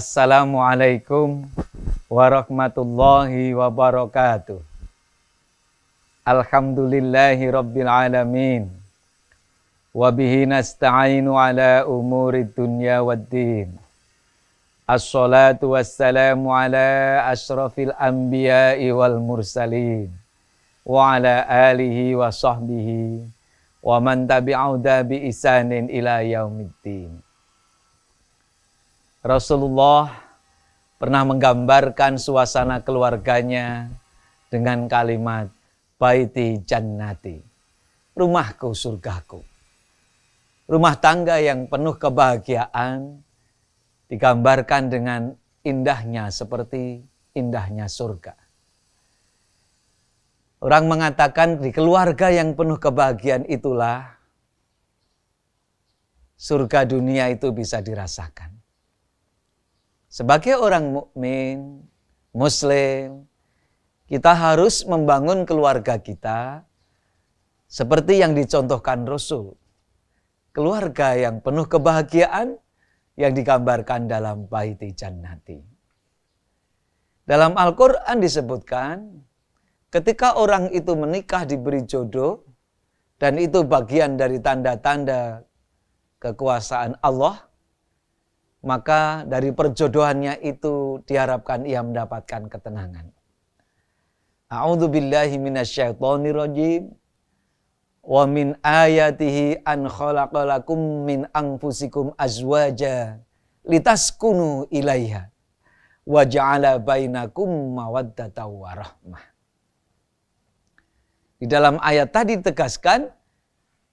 Assalamualaikum warahmatullahi wabarakatuh. Alhamdulillahi rabbil alamin. Wabihi nasta'inu ala umuri dunya waddin. Assalatu wassalamu ala ashrafil anbiya'i wal mursalin. Wa ala alihi wa sahbihi wa man tabi'au bi isanin ila yaumiddin. Rasulullah pernah menggambarkan suasana keluarganya dengan kalimat baiti jannati. Rumahku surgaku. Rumah tangga yang penuh kebahagiaan digambarkan dengan indahnya seperti indahnya surga. Orang mengatakan di keluarga yang penuh kebahagiaan itulah surga dunia itu bisa dirasakan. Sebagai orang mukmin, muslim, kita harus membangun keluarga kita seperti yang dicontohkan Rasul. Keluarga yang penuh kebahagiaan yang digambarkan dalam baiti jannati. Dalam Al-Quran disebutkan, ketika orang itu menikah diberi jodoh, dan itu bagian dari tanda-tanda kekuasaan Allah, maka dari perjodohannya itu diharapkan ia mendapatkan ketenangan. A'udzu billahi minasyaitonir rajim. Wa min ayatihi an khalaqalakum min anfusikum azwaja litaskunu ilaiha wa ja'ala bainakum mawaddata wa rahmah. Di dalam ayat tadi ditegaskan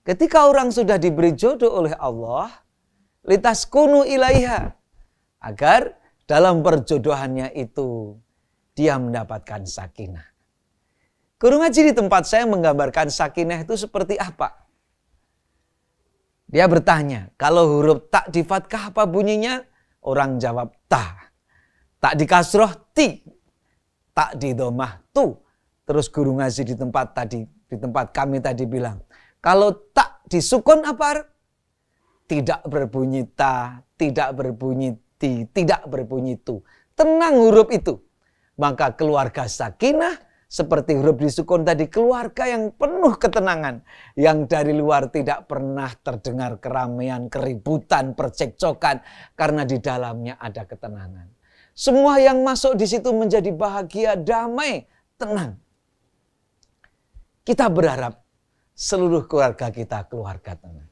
ketika orang sudah diberi jodoh oleh Allah, litas kunu ilaiha agar dalam perjodohannya itu dia mendapatkan sakinah. Guru ngaji di tempat saya menggambarkan sakinah itu seperti apa? Dia bertanya, kalau huruf tak di fatkah apa bunyinya? Orang jawab ta. Tak di kasroh ti. Tak di domah tu. Terus guru ngaji di tempat tadi, di tempat kami tadi bilang, kalau tak disukun apa? tidak berbunyi ta, tidak berbunyi ti, tidak berbunyi tu. Tenang huruf itu. Maka keluarga sakinah seperti huruf di sukun tadi keluarga yang penuh ketenangan yang dari luar tidak pernah terdengar keramaian, keributan, percekcokan karena di dalamnya ada ketenangan. Semua yang masuk di situ menjadi bahagia, damai, tenang. Kita berharap seluruh keluarga kita keluarga tenang.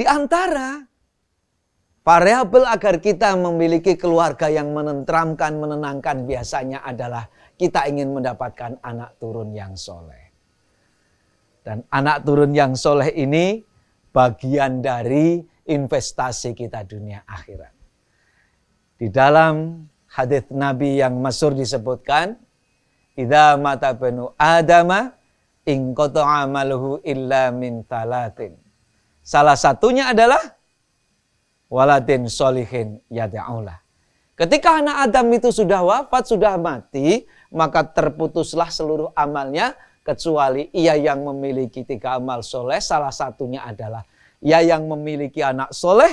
Di antara variabel agar kita memiliki keluarga yang menentramkan, menenangkan biasanya adalah kita ingin mendapatkan anak turun yang soleh. Dan anak turun yang soleh ini bagian dari investasi kita dunia akhirat. Di dalam hadis Nabi yang masyur disebutkan, "Idza mata banu Adama in amaluhu illa min talatin." Salah satunya adalah waladin solihin yada'ulah. Ketika anak Adam itu sudah wafat, sudah mati, maka terputuslah seluruh amalnya kecuali ia yang memiliki tiga amal soleh. Salah satunya adalah ia yang memiliki anak soleh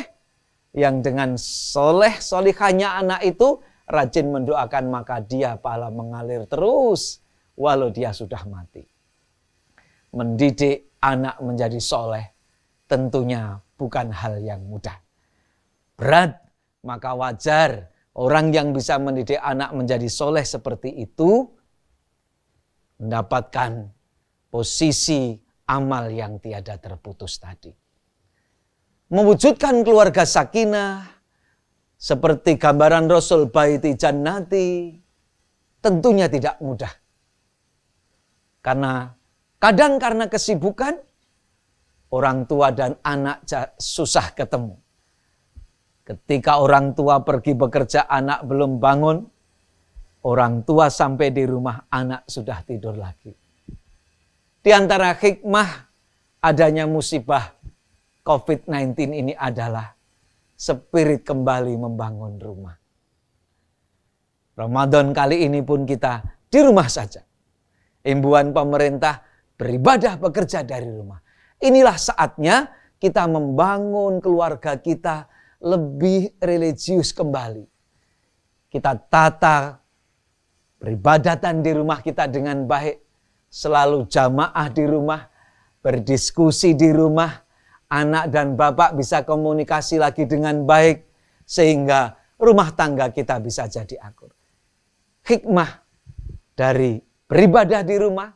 yang dengan soleh solihahnya anak itu rajin mendoakan maka dia pahala mengalir terus walau dia sudah mati. Mendidik anak menjadi soleh tentunya bukan hal yang mudah. Berat, maka wajar orang yang bisa mendidik anak menjadi soleh seperti itu mendapatkan posisi amal yang tiada terputus tadi. Mewujudkan keluarga sakinah seperti gambaran Rasul Baiti Jannati tentunya tidak mudah. Karena kadang karena kesibukan orang tua dan anak susah ketemu. Ketika orang tua pergi bekerja, anak belum bangun. Orang tua sampai di rumah, anak sudah tidur lagi. Di antara hikmah adanya musibah COVID-19 ini adalah spirit kembali membangun rumah. Ramadan kali ini pun kita di rumah saja. Imbuan pemerintah beribadah bekerja dari rumah. Inilah saatnya kita membangun keluarga kita lebih religius kembali. Kita tata peribadatan di rumah kita dengan baik, selalu jamaah di rumah, berdiskusi di rumah, anak dan bapak bisa komunikasi lagi dengan baik, sehingga rumah tangga kita bisa jadi akur. Hikmah dari beribadah di rumah,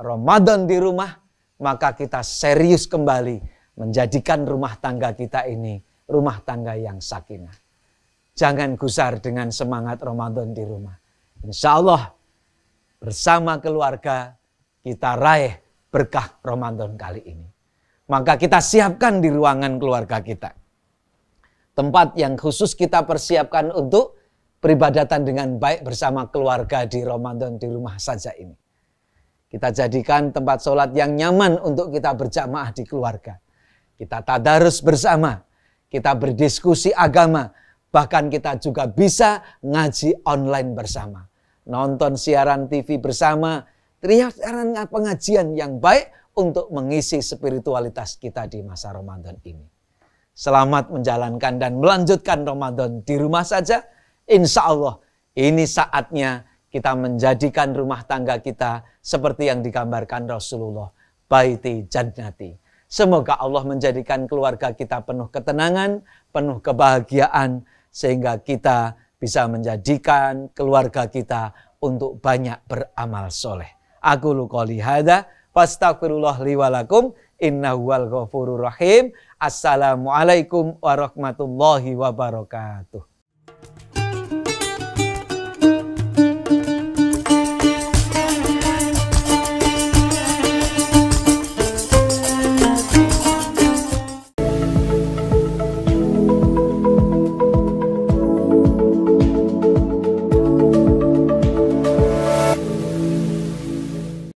Ramadan di rumah, maka kita serius kembali menjadikan rumah tangga kita ini rumah tangga yang sakinah. Jangan gusar dengan semangat Ramadan di rumah. Insya Allah bersama keluarga kita raih berkah Ramadan kali ini. Maka kita siapkan di ruangan keluarga kita. Tempat yang khusus kita persiapkan untuk peribadatan dengan baik bersama keluarga di Ramadan di rumah saja ini. Kita jadikan tempat sholat yang nyaman untuk kita berjamaah di keluarga. Kita tadarus bersama, kita berdiskusi agama, bahkan kita juga bisa ngaji online bersama. Nonton siaran TV bersama, teriak siaran pengajian yang baik untuk mengisi spiritualitas kita di masa Ramadan ini. Selamat menjalankan dan melanjutkan Ramadan di rumah saja. Insya Allah ini saatnya kita menjadikan rumah tangga kita seperti yang digambarkan Rasulullah. Baiti jannati. Semoga Allah menjadikan keluarga kita penuh ketenangan, penuh kebahagiaan, sehingga kita bisa menjadikan keluarga kita untuk banyak beramal soleh. Aku lukoli hada, fastagfirullah liwalakum, inna wal ghafurur rahim. Assalamualaikum warahmatullahi wabarakatuh.